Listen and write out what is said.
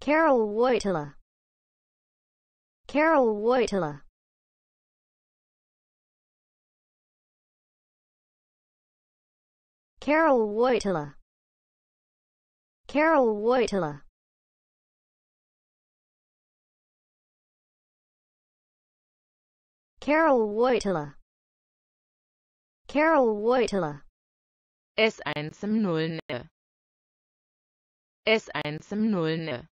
Carol Wojtyla Carol Wojtyla Carol Wojtyla Carol Wojtyla Carol Wojtyla Carol Wojtyla S1 zum Nullen S1 zum ne